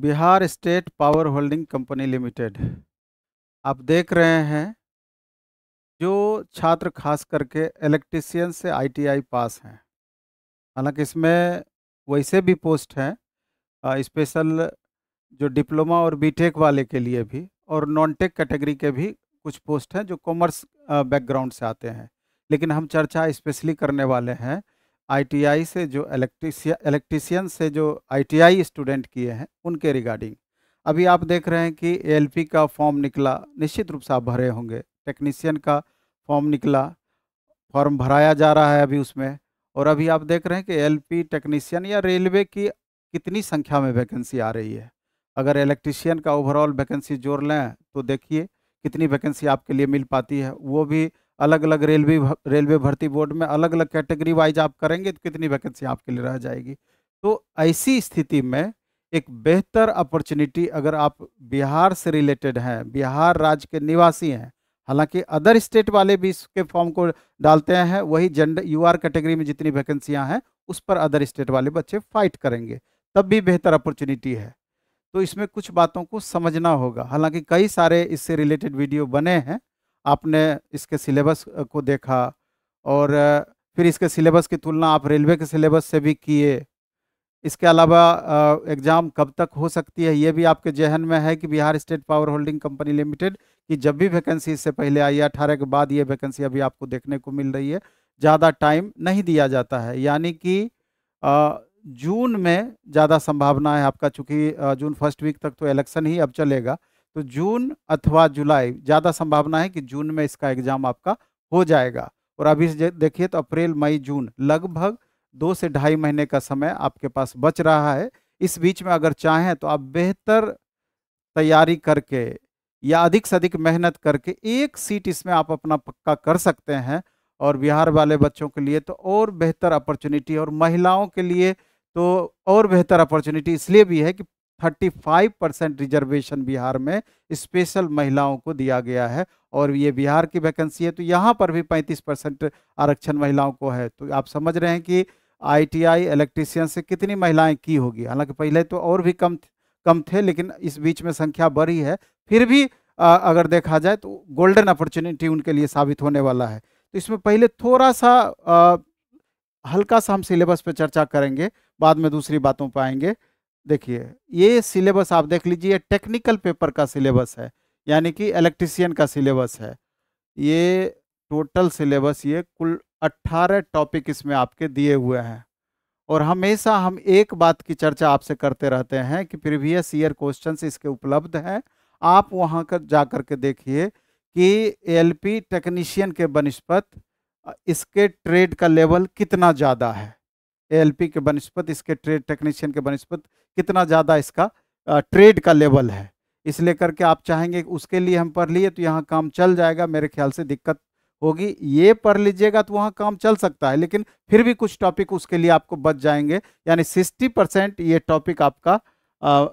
Bihar state power holding company limited आप देख रहे हैं जो छात्र खास करके इलेक्ट्रिशियन से आईटीआई पास हैं हालांकि इसमें वैसे भी पोस्ट हैं स्पेशल जो डिप्लोमा और बीटेक वाले के लिए भी और नॉन टेक कैटेगरी के भी कुछ पोस्ट हैं जो कॉमर्स बैकग्राउंड से आते हैं लेकिन हम चर्चा स्पेशली करने वाले हैं आईटीआई से जो इलेक्ट्रीसिया इलेक्ट्रीशियन से जो आईटीआई स्टूडेंट किए हैं उनके रिगार्डिंग अभी आप देख रहे हैं कि एएलपी का फॉर्म निकला निश्चित रूप से आप भरे होंगे टेक्नीशियन का फॉर्म निकला फॉर्म भराया जा रहा है अभी उसमें और अभी आप देख रहे हैं कि एल टेक्नीशियन या रेलवे की कितनी संख्या में वैकेंसी आ रही है अगर इलेक्ट्रीशियन का ओवरऑल वैकेंसी जोड़ लें तो देखिए कितनी वैकेंसी आपके लिए मिल पाती है वो भी अलग अलग रेलवे रेलवे भर्ती बोर्ड में अलग अलग कैटेगरी वाइज आप करेंगे तो कितनी वैकेंसी आपके लिए रह जाएगी तो ऐसी स्थिति में एक बेहतर अपॉर्चुनिटी अगर आप बिहार से रिलेटेड हैं बिहार राज्य के निवासी हैं हालांकि अदर स्टेट वाले भी इसके फॉर्म को डालते हैं वही जेंडर यू कैटेगरी में जितनी वैकेंसियाँ हैं उस पर अदर स्टेट वाले बच्चे फाइट करेंगे तब भी बेहतर अपॉर्चुनिटी है तो इसमें कुछ बातों को समझना होगा हालांकि कई सारे इससे रिलेटेड वीडियो बने हैं आपने इसके सिलेबस को देखा और फिर इसके सिलेबस की तुलना आप रेलवे के सिलेबस से भी किए इसके अलावा एग्ज़ाम कब तक हो सकती है ये भी आपके जहन में है कि Bihar state power holding company limited की जब भी वैकेंसी इससे पहले आई है अठारह के बाद ये वैकेंसी अभी आपको देखने को मिल रही है ज़्यादा टाइम नहीं दिया जाता है यानी कि जून में ज़्यादा संभावना है आपका चूँकि जून फर्स्ट वीक तक तो इलेक्शन ही अब चलेगा तो जून अथवा जुलाई ज़्यादा संभावना है कि जून में इसका एग्जाम आपका हो जाएगा और अभी देखिए तो अप्रैल मई जून लगभग दो से ढाई महीने का समय आपके पास बच रहा है इस बीच में अगर चाहें तो आप बेहतर तैयारी करके या अधिक से अधिक मेहनत करके एक सीट इसमें आप अपना पक्का कर सकते हैं और बिहार वाले बच्चों के लिए तो और बेहतर अपॉर्चुनिटी और महिलाओं के लिए तो और बेहतर अपॉर्चुनिटी इसलिए भी है कि thirty five percent reservation Bihar में स्पेशल महिलाओं को दिया गया है और ये बिहार की वैकेंसी है तो यहाँ पर भी पैंतीस परसेंट आरक्षण महिलाओं को है तो आप समझ रहे हैं कि आईटीआई इलेक्ट्रीशियन से कितनी महिलाएं की होगी हालांकि पहले तो और भी कम कम थे लेकिन इस बीच में संख्या बढ़ी है फिर भी आ, अगर देखा जाए तो गोल्डन अपॉर्चुनिटी उनके लिए साबित होने वाला है तो इसमें पहले थोड़ा सा आ, हल्का सा हम सिलेबस पर चर्चा करेंगे बाद में दूसरी बातों पर आएंगे देखिए ये सिलेबस आप देख लीजिए टेक्निकल पेपर का सिलेबस है यानी कि इलेक्ट्रिशियन का सिलेबस है ये टोटल सिलेबस ये कुल अट्ठारह टॉपिक इसमें आपके दिए हुए हैं और हमेशा हम एक बात की चर्चा आपसे करते रहते हैं कि प्रीवियस ईयर क्वेश्चन इसके उपलब्ध हैं आप वहाँ कर जा कर के देखिए कि एलपी टेक्नीशियन के बनस्पत इसके ट्रेड का लेवल कितना ज़्यादा है पी के बनस्पत इसके ट्रेड टेक्नीशियन के बनस्पत कितना ज़्यादा इसका ट्रेड का लेवल है इस करके आप चाहेंगे उसके लिए हम पढ़ लिए तो यहाँ काम चल जाएगा मेरे ख्याल से दिक्कत होगी ये पढ़ लीजिएगा तो वहाँ काम चल सकता है लेकिन फिर भी कुछ टॉपिक उसके लिए आपको बच जाएंगे यानी सिक्सटी परसेंट ये टॉपिक आपका आ,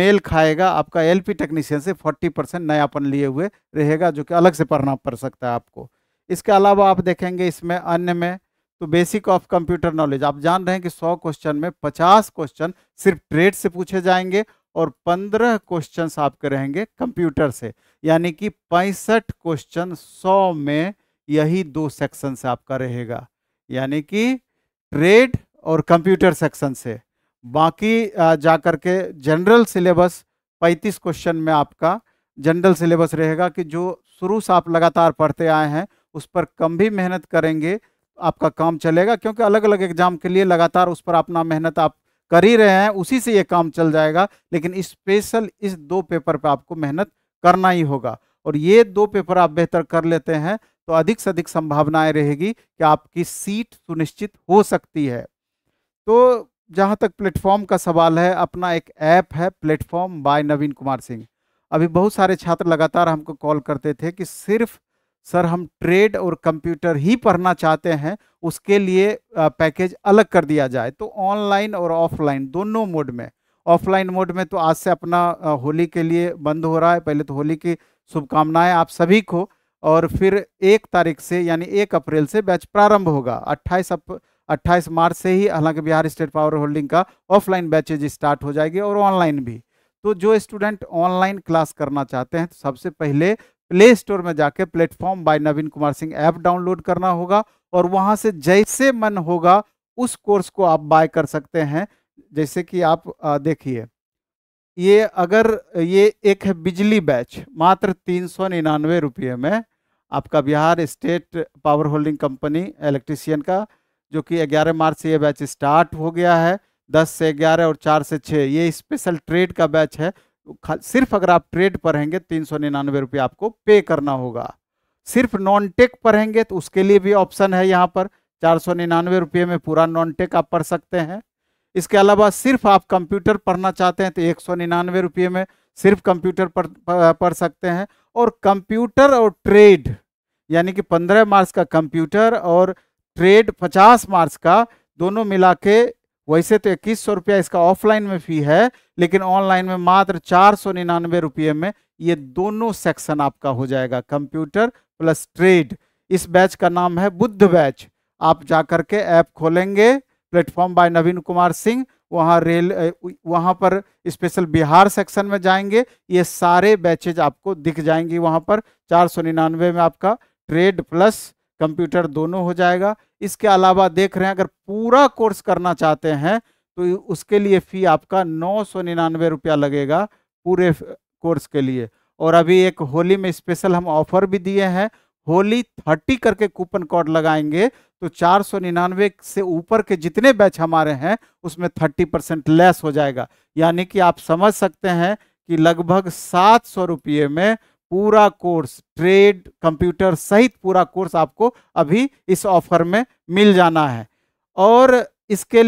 मेल खाएगा आपका एलपी टेक्नीशियन से फोर्टी परसेंट नयापन लिए हुए रहेगा जो कि अलग से पढ़ना पड़ सकता है आपको इसके अलावा आप देखेंगे इसमें अन्य में तो बेसिक ऑफ कंप्यूटर नॉलेज आप जान रहे हैं कि 100 क्वेश्चन में 50 क्वेश्चन सिर्फ ट्रेड से पूछे जाएंगे और 15 क्वेश्चन आपके रहेंगे कंप्यूटर से यानी कि पैंसठ क्वेश्चन 100 में यही दो सेक्शन से आपका रहेगा यानी कि ट्रेड और कंप्यूटर सेक्शन से बाकी जाकर के जनरल सिलेबस 35 क्वेश्चन में आपका जनरल सिलेबस रहेगा कि जो शुरू से आप लगातार पढ़ते आए हैं उस पर कम भी मेहनत करेंगे आपका काम चलेगा क्योंकि अलग अलग एग्जाम के लिए लगातार उस पर अपना मेहनत आप कर ही रहे हैं उसी से ये काम चल जाएगा लेकिन स्पेशल इस, इस दो पेपर पर आपको मेहनत करना ही होगा और ये दो पेपर आप बेहतर कर लेते हैं तो अधिक से अधिक संभावनाएं रहेगी कि आपकी सीट सुनिश्चित हो सकती है तो जहाँ तक प्लेटफॉर्म का सवाल है अपना एक ऐप है प्लेटफॉर्म बाय नवीन कुमार सिंह अभी बहुत सारे छात्र लगातार हमको कॉल करते थे कि सिर्फ सर हम ट्रेड और कंप्यूटर ही पढ़ना चाहते हैं उसके लिए पैकेज अलग कर दिया जाए तो ऑनलाइन और ऑफलाइन दोनों मोड में ऑफलाइन मोड में तो आज से अपना होली के लिए बंद हो रहा है पहले तो होली की शुभकामनाएं आप सभी को और फिर एक तारीख से यानी एक अप्रैल से बैच प्रारंभ होगा अट्ठाईस अप अट्ठाईस मार्च से ही हालांकि बिहार स्टेट पावर होल्डिंग का ऑफलाइन बैचेज स्टार्ट हो जाएगी और ऑनलाइन भी तो जो स्टूडेंट ऑनलाइन क्लास करना चाहते हैं तो सबसे पहले प्ले स्टोर में जाके platform by Naveen Kumar Singh app download करना होगा और वहां से जैसे मन होगा उस कोर्स को आप बाय कर सकते हैं जैसे कि आप देखिए ये अगर ये एक है बिजली बैच मात्र तीन सौ निन्यानवे रुपये में आपका Bihar state power holding company electrician का जो कि 11 मार्च से ये बैच स्टार्ट हो गया है 10 से 11 और 4 से 6 ये स्पेशल ट्रेड का बैच है सिर्फ अगर आप ट्रेड पढ़ेंगे तीन सौ निन्यानवे रुपये आपको पे करना होगा सिर्फ नॉन टेक पढ़ेंगे तो उसके लिए भी ऑप्शन है यहाँ पर चार सौ निन्यानवे रुपये में पूरा नॉन टेक आप पढ़ सकते हैं इसके अलावा सिर्फ आप कंप्यूटर पढ़ना चाहते हैं तो एक सौ निन्यानवे रुपये में सिर्फ कंप्यूटर पढ़ पढ़ सकते हैं और कंप्यूटर और ट्रेड यानी कि पंद्रह मार्क्स का कंप्यूटर और ट्रेड पचास मार्क्स का दोनों मिला के वैसे तो इक्कीस सौ रुपया इसका ऑफलाइन में फी है लेकिन ऑनलाइन में मात्र चार सौ निन्यानवे रुपये में ये दोनों सेक्शन आपका हो जाएगा कंप्यूटर प्लस ट्रेड इस बैच का नाम है बुद्ध बैच आप जा कर के ऐप खोलेंगे प्लेटफॉर्म बाय नवीन कुमार सिंह वहाँ रेल वहाँ पर स्पेशल बिहार सेक्शन में जाएंगे ये सारे बैचेज आपको दिख जाएंगे वहाँ पर चार सौ निन्यानवे में आपका ट्रेड प्लस कंप्यूटर दोनों हो जाएगा इसके अलावा देख रहे हैं अगर पूरा कोर्स करना चाहते हैं तो उसके लिए फ़ी आपका नौ सौ निन्यानवे रुपया लगेगा पूरे कोर्स के लिए और अभी एक होली में स्पेशल हम ऑफर भी दिए हैं होली थर्टी करके कूपन कोड लगाएंगे तो चार सौ निन्यानवे से ऊपर के जितने बैच हमारे हैं उसमें थर्टी परसेंट लेस हो जाएगा यानी कि आप समझ सकते हैं कि लगभग सात सौ रुपये में पूरा कोर्स ट्रेड कंप्यूटर सहित पूरा कोर्स आपको अभी इस ऑफर में मिल जाना है और इसके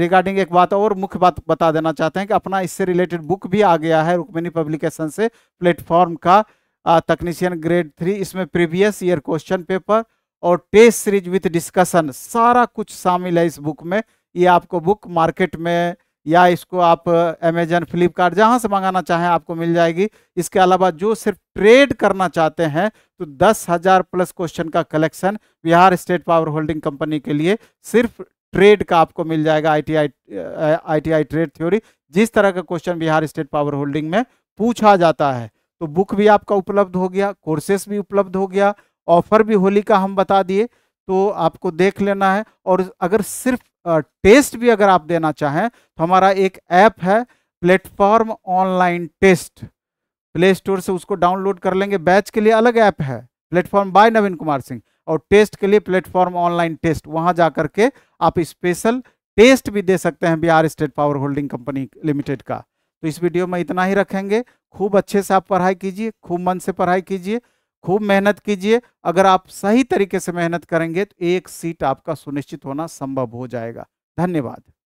रिगार्डिंग एक बात और मुख्य बात बता देना चाहते हैं कि अपना इससे रिलेटेड बुक भी आ गया है रुक्मिनी पब्लिकेशन से प्लेटफॉर्म का तकनीशियन ग्रेड थ्री इसमें प्रीवियस ईयर क्वेश्चन पेपर और टेस्ट सीरीज विथ डिस्कशन सारा कुछ शामिल है इस बुक में ये आपको बुक मार्केट में या इसको आप अमेजन फ्लिपकार्ट जहाँ से मंगाना चाहें आपको मिल जाएगी इसके अलावा जो सिर्फ ट्रेड करना चाहते हैं तो दस हज़ार प्लस क्वेश्चन का collection Bihar state power holding company के लिए सिर्फ ट्रेड का आपको मिल जाएगा आईटीआई आईटीआई ट्रेड थ्योरी जिस तरह का question Bihar state power holding में पूछा जाता है तो बुक भी आपका उपलब्ध हो गया कोर्सेस भी उपलब्ध हो गया ऑफर भी होली का हम बता दिए तो आपको देख लेना है और अगर सिर्फ टेस्ट भी अगर आप देना चाहें तो हमारा एक ऐप है platform online test play store से उसको डाउनलोड कर लेंगे बैच के लिए अलग ऐप है प्लेटफॉर्म बाय नवीन कुमार सिंह और टेस्ट के लिए प्लेटफॉर्म ऑनलाइन टेस्ट वहां जा करके आप स्पेशल टेस्ट भी दे सकते हैं Bihar state power holding company limited का तो इस वीडियो में इतना ही रखेंगे खूब अच्छे से आप पढ़ाई कीजिए खूब मन से पढ़ाई कीजिए खूब मेहनत कीजिए अगर आप सही तरीके से मेहनत करेंगे तो एक सीट आपका सुनिश्चित होना संभव हो जाएगा धन्यवाद